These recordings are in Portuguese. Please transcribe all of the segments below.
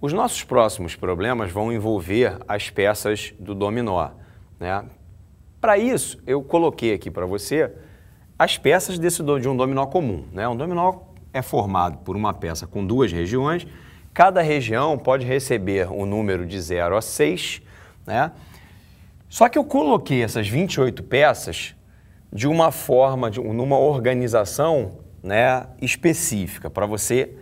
Os nossos próximos problemas vão envolver as peças do dominó. Né? Para isso, eu coloquei aqui para você as peças desse, de um dominó comum. Né? Um dominó é formado por uma peça com duas regiões, cada região pode receber o um número de 0 a 6. Né? Só que eu coloquei essas 28 peças de uma forma, de, numa organização né, específica, para você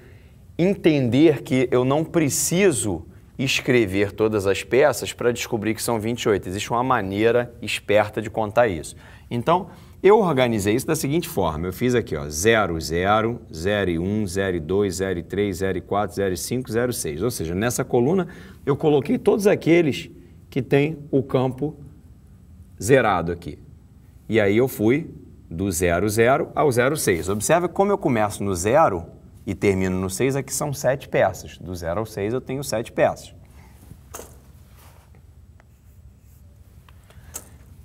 entender que eu não preciso escrever todas as peças para descobrir que são 28. Existe uma maneira esperta de contar isso. Então, eu organizei isso da seguinte forma. Eu fiz aqui, ó, 0, 0, 0, 1, 0, 2, 0, 3, 0, 4, 0, 5, 0, 6. Ou seja, nessa coluna eu coloquei todos aqueles que tem o campo zerado aqui. E aí eu fui do 0, 0 ao 0, 6. Observe como eu começo no 0, e termino no 6, aqui são 7 peças. Do 0 ao 6 eu tenho 7 peças.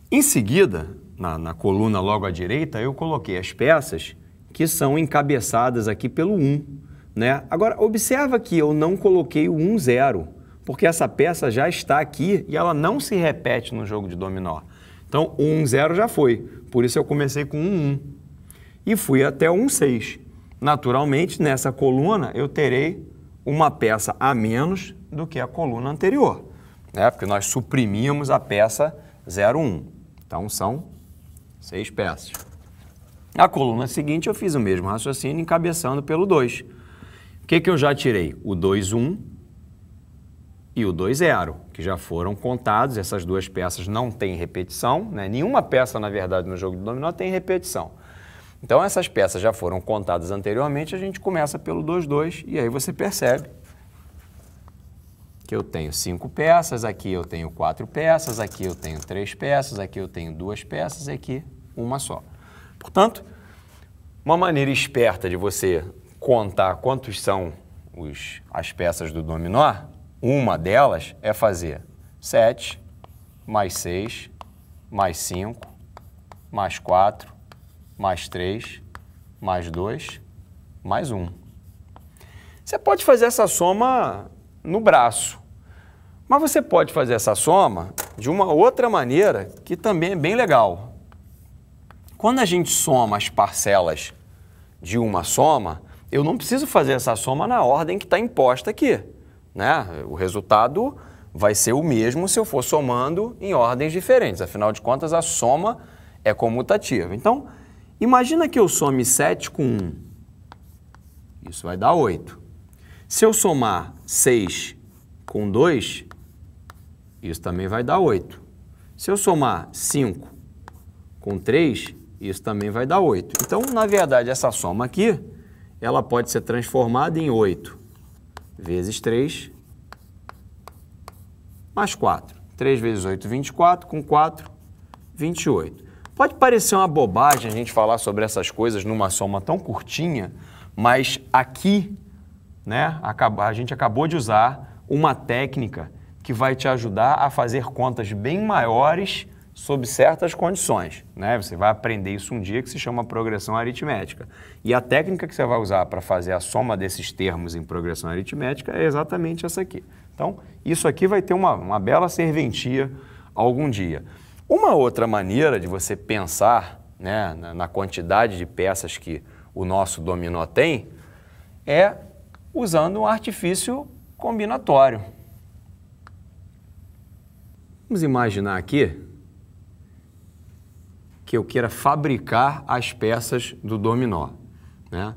Em seguida, na, na, coluna logo à direita, eu coloquei as peças que são encabeçadas aqui pelo 1. Né? Agora, observa que eu não coloquei o 1, 0, porque essa peça já está aqui e ela não se repete no jogo de dominó. Então, o 1, 0 já foi, por isso eu comecei com 1, 1 e fui até o 1, 6 naturalmente, nessa coluna eu terei uma peça a menos do que a coluna anterior, né? porque nós suprimimos a peça 01. Então, são seis peças. Na coluna seguinte, eu fiz o mesmo raciocínio encabeçando pelo 2. O que, que eu já tirei? O 2, 1 um, e o 2, 0, que já foram contados. Essas duas peças não têm repetição. Né? Nenhuma peça, na verdade, no jogo do dominó tem repetição. Então essas peças já foram contadas anteriormente, a gente começa pelo 2,2 e aí você percebe que eu tenho cinco peças, aqui eu tenho quatro peças, aqui eu tenho três peças, aqui eu tenho duas peças e aqui uma só. Portanto, uma maneira esperta de você contar quantos são os, as peças do dominó, uma delas é fazer 7 mais 6 mais 5 mais 4 mais 3, mais 2, mais 1. Você pode fazer essa soma no braço, mas você pode fazer essa soma de uma outra maneira que também é bem legal. Quando a gente soma as parcelas de uma soma, eu não preciso fazer essa soma na ordem que está imposta aqui. Né? O resultado vai ser o mesmo se eu for somando em ordens diferentes. Afinal de contas, a soma é comutativa. Então, Imagina que eu some 7 com 1. Isso vai dar 8. Se eu somar 6 com 2, isso também vai dar 8. Se eu somar 5 com 3, isso também vai dar 8. Então, na verdade, essa soma aqui, ela pode ser transformada em 8 vezes 3 mais 4. 3 vezes 8, 24, com 4, 28. Pode parecer uma bobagem a gente falar sobre essas coisas numa soma tão curtinha, mas aqui, né, a gente acabou de usar uma técnica que vai te ajudar a fazer contas bem maiores sob certas condições, né? Você vai aprender isso um dia que se chama progressão aritmética. E a técnica que você vai usar para fazer a soma desses termos em progressão aritmética é exatamente essa aqui. Então, isso aqui vai ter uma, uma bela serventia algum dia. Uma outra maneira de você pensar né, na, quantidade de peças que o nosso dominó tem é usando um artifício combinatório. Vamos imaginar aqui que eu queira fabricar as peças do dominó. Né?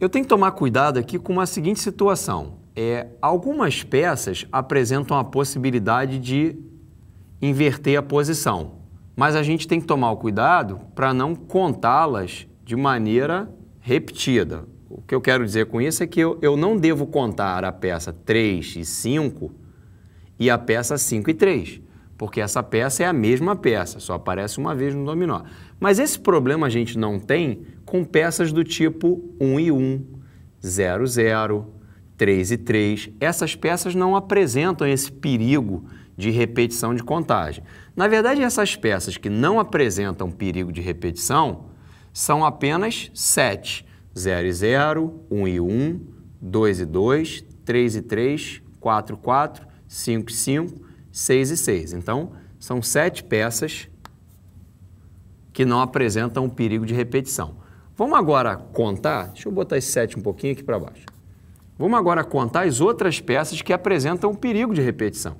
Eu tenho que tomar cuidado aqui com a seguinte situação. É, algumas peças apresentam a possibilidade de inverter a posição. Mas a gente tem que tomar o cuidado para não contá-las de maneira repetida. O que eu quero dizer com isso é que eu, eu não devo contar a peça 3 e 5 e a peça 5 e 3, porque essa peça é a mesma peça, só aparece uma vez no dominó. Mas esse problema a gente não tem com peças do tipo 1 e 1, 0, 0, 3 e 3. Essas peças não apresentam esse perigo de repetição de contagem. Na verdade, essas peças que não apresentam perigo de repetição são apenas 7. 0 e 0, 1 e 1, 2 e 2, 3 e 3, 4 e 4, 5 e 5, 6 e 6. Então, são 7 peças que não apresentam perigo de repetição. Vamos agora contar, deixa eu botar esse 7 um pouquinho aqui para baixo. Vamos agora contar as outras peças que apresentam perigo de repetição.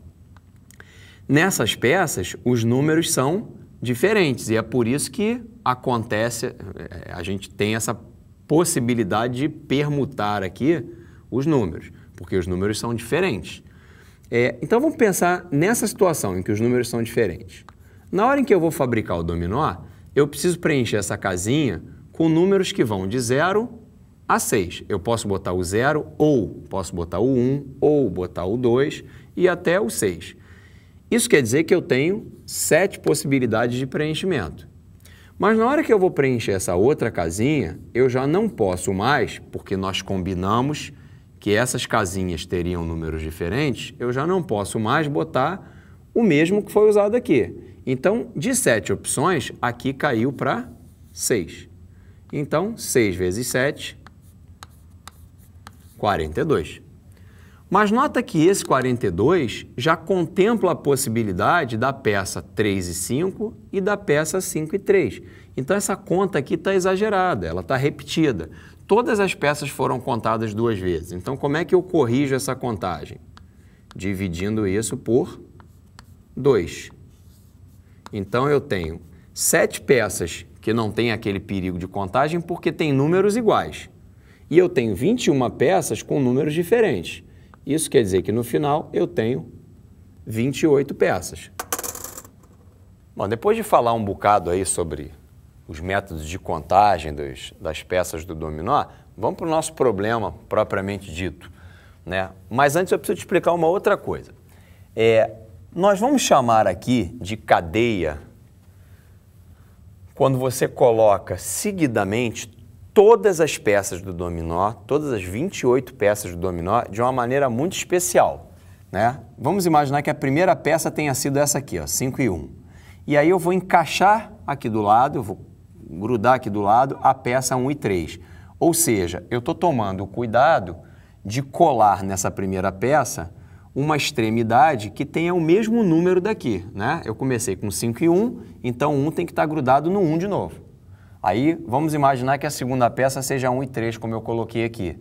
Nessas peças, os números são diferentes e é por isso que acontece, eh, a gente tem essa possibilidade de permutar aqui os números, porque os números são diferentes. É, então vamos pensar nessa situação em que os números são diferentes. Na hora em que eu vou fabricar o dominó, eu preciso preencher essa casinha com números que vão de 0 a 6. Eu posso botar o 0 ou posso botar o 1 um, ou botar o 2 e até o 6. Isso quer dizer que eu tenho sete possibilidades de preenchimento. Mas na hora que eu vou preencher essa outra casinha, eu já não posso mais, porque nós combinamos que essas casinhas teriam números diferentes, eu já não posso mais botar o mesmo que foi usado aqui. Então, de sete opções, aqui caiu para 6. Então, 6 vezes 7, 42. Mas nota que esse 42 já contempla a possibilidade da peça 3 e 5 e da peça 5 e 3. Então essa conta aqui está exagerada, ela está repetida. Todas as peças foram contadas duas vezes. Então como é que eu corrijo essa contagem? Dividindo isso por 2. Então eu tenho sete peças que não tem aquele perigo de contagem porque tem números iguais. E eu tenho 21 peças com números diferentes. Isso quer dizer que no final eu tenho 28 peças. Bom, depois de falar um bocado aí sobre os métodos de contagem dos, das peças do dominó, vamos para o nosso problema propriamente dito. Né? Mas antes eu preciso te explicar uma outra coisa. É, nós vamos chamar aqui de cadeia quando você coloca seguidamente todas as peças do dominó, todas as 28 peças do dominó, de uma maneira muito especial. Né? Vamos imaginar que a primeira peça tenha sido essa aqui, ó, 5 e 1. E aí eu vou encaixar aqui do lado, eu vou grudar aqui do lado a peça 1 e 3. Ou seja, eu estou tomando o cuidado de colar nessa primeira peça uma extremidade que tenha o mesmo número daqui. Né? Eu comecei com 5 e 1, então 1 tem que estar tá grudado no 1 de novo. Aí vamos imaginar que a segunda peça seja 1 e 3, como eu coloquei aqui.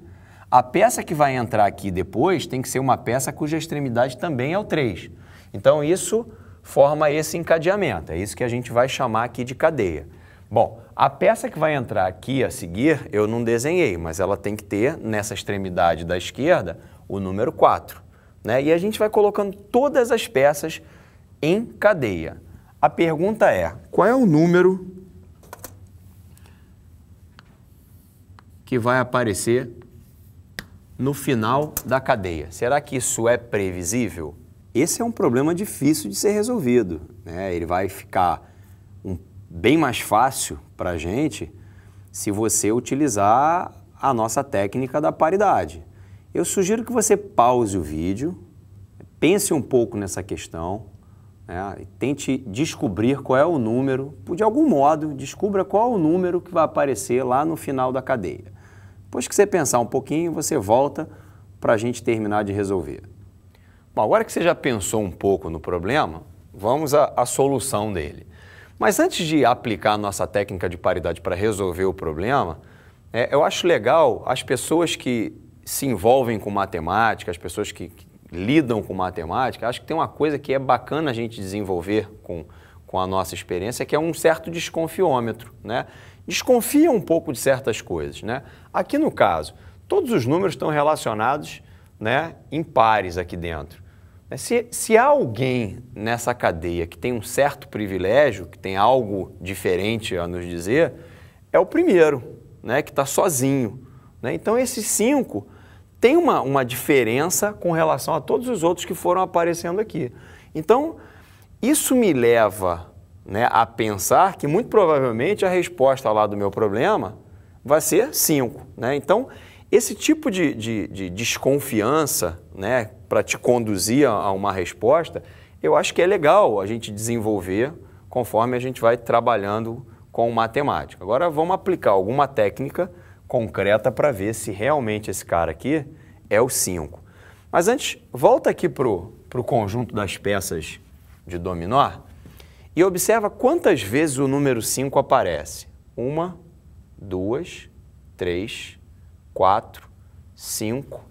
A peça que vai entrar aqui depois tem que ser uma peça cuja extremidade também é o 3. Então isso forma esse encadeamento, é isso que a gente vai chamar aqui de cadeia. Bom, a peça que vai entrar aqui a seguir, eu não desenhei, mas ela tem que ter nessa extremidade da esquerda o número 4. Né? E a gente vai colocando todas as peças em cadeia. A pergunta é: qual é o número que vai aparecer no final da cadeia. Será que isso é previsível? Esse é um problema difícil de ser resolvido. Né? Ele vai ficar um, bem mais fácil para a gente se você utilizar a nossa técnica da paridade. Eu sugiro que você pause o vídeo, pense um pouco nessa questão, né? e tente descobrir qual é o número, de algum modo, descubra qual é o número que vai aparecer lá no final da cadeia. Depois que você pensar um pouquinho, você volta para a gente terminar de resolver. Bom, agora que você já pensou um pouco no problema, vamos à, à solução dele. Mas antes de aplicar a nossa técnica de paridade para resolver o problema, é, eu acho legal as pessoas que se envolvem com matemática, as pessoas que, que lidam com matemática, acho que tem uma coisa que é bacana a gente desenvolver com, com a nossa experiência, que é um certo desconfiômetro, né? desconfia um pouco de certas coisas. Né? Aqui no caso, todos os números estão relacionados né, em pares aqui dentro. Se, se há alguém nessa cadeia que tem um certo privilégio, que tem algo diferente a nos dizer, é o primeiro, né, que está sozinho. Né? Então, esses cinco têm uma, uma diferença com relação a todos os outros que foram aparecendo aqui. Então, isso me leva né, a pensar que muito provavelmente a resposta lá do meu problema vai ser 5. Né? Então, esse tipo de, de, de desconfiança né, para te conduzir a uma resposta, eu acho que é legal a gente desenvolver conforme a gente vai trabalhando com matemática. Agora vamos aplicar alguma técnica concreta para ver se realmente esse cara aqui é o 5. Mas antes, volta aqui para o conjunto das peças de dominó e observa quantas vezes o número 5 aparece. Uma, duas, três, quatro, cinco,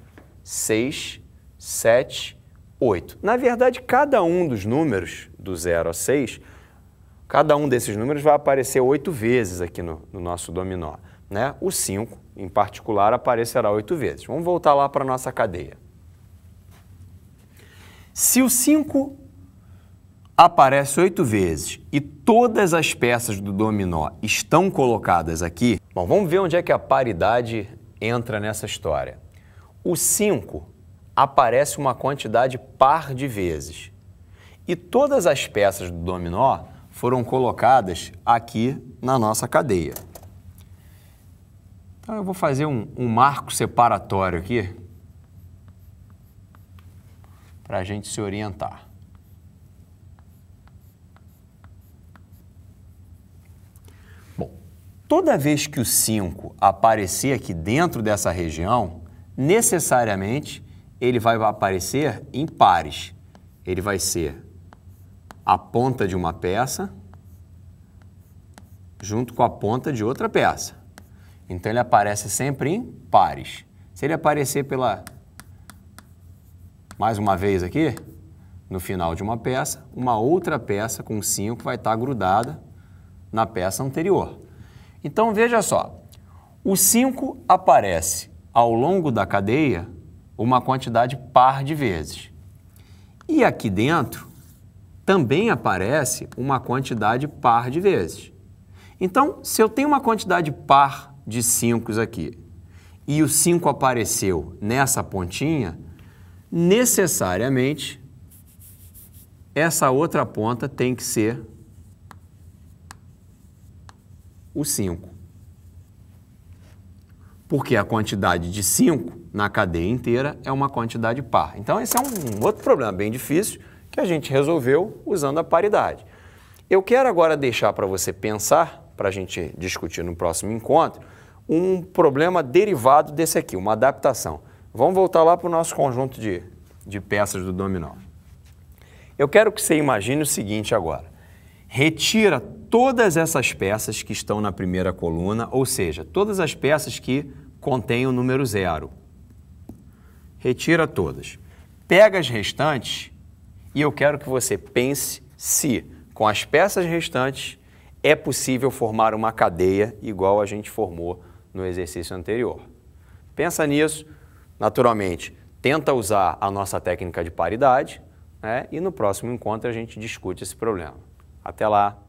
seis, sete, oito. Na verdade, cada um dos números, do zero a seis, cada um desses números vai aparecer oito vezes aqui no, no nosso dominó. Né? O 5, em particular, aparecerá oito vezes. Vamos voltar lá para a nossa cadeia. Se o 5 aparece oito vezes e todas as peças do dominó estão colocadas aqui, bom, vamos ver onde é que a paridade entra nessa história. O 5 aparece uma quantidade par de vezes e todas as peças do dominó foram colocadas aqui na nossa cadeia. Então eu vou fazer um, um marco separatório aqui para a gente se orientar. Toda vez que o 5 aparecer aqui dentro dessa região, necessariamente ele vai aparecer em pares. Ele vai ser a ponta de uma peça junto com a ponta de outra peça. Então ele aparece sempre em pares. Se ele aparecer pela mais uma vez aqui, no final de uma peça, uma outra peça com 5 vai estar grudada na peça anterior. Então veja só, o 5 aparece ao longo da cadeia uma quantidade par de vezes. E aqui dentro também aparece uma quantidade par de vezes. Então, se eu tenho uma quantidade par de 5 aqui e o 5 apareceu nessa pontinha, necessariamente essa outra ponta tem que ser o 5. Porque a quantidade de 5 na cadeia inteira é uma quantidade par. Então, esse é um, um outro problema bem difícil que a gente resolveu usando a paridade. Eu quero agora deixar para você pensar, para a gente discutir no próximo encontro, um problema derivado desse aqui, uma adaptação. Vamos voltar lá para o nosso conjunto de, de peças do dominó. Eu quero que você imagine o seguinte agora. Retira todas essas peças que estão na primeira coluna, ou seja, todas as peças que contêm o número zero. Retira todas. Pega as restantes e eu quero que você pense se, com as peças restantes, é possível formar uma cadeia igual a gente formou no exercício anterior. Pensa nisso, naturalmente, tenta usar a nossa técnica de paridade né? e no próximo encontro a gente discute esse problema. Até lá!